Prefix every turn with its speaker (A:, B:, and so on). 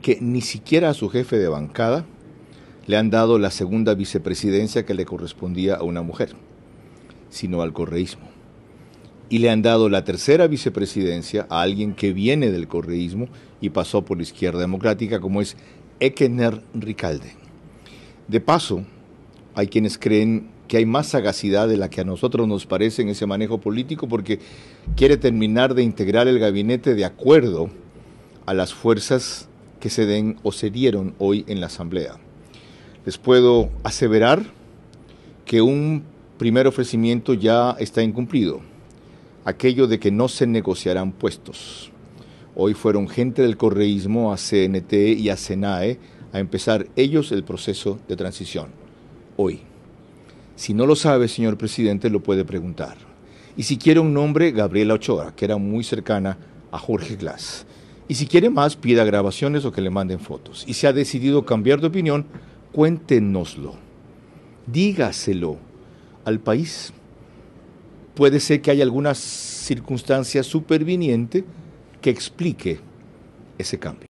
A: que ni siquiera a su jefe de bancada le han dado la segunda vicepresidencia que le correspondía a una mujer, sino al correísmo. Y le han dado la tercera vicepresidencia a alguien que viene del correísmo y pasó por la izquierda democrática, como es Ekener Ricalde. De paso, hay quienes creen que hay más sagacidad de la que a nosotros nos parece en ese manejo político porque quiere terminar de integrar el gabinete de acuerdo a las fuerzas que se den o se dieron hoy en la Asamblea. Les puedo aseverar que un primer ofrecimiento ya está incumplido, aquello de que no se negociarán puestos. Hoy fueron gente del correísmo a CNT y a SENAE, a empezar ellos el proceso de transición. Hoy. Si no lo sabe, señor presidente, lo puede preguntar. Y si quiere un nombre, Gabriela Ochoa, que era muy cercana a Jorge Glass. Y si quiere más, pida grabaciones o que le manden fotos. Y si ha decidido cambiar de opinión, cuéntenoslo. Dígaselo al país. Puede ser que haya alguna circunstancia superviniente que explique ese cambio.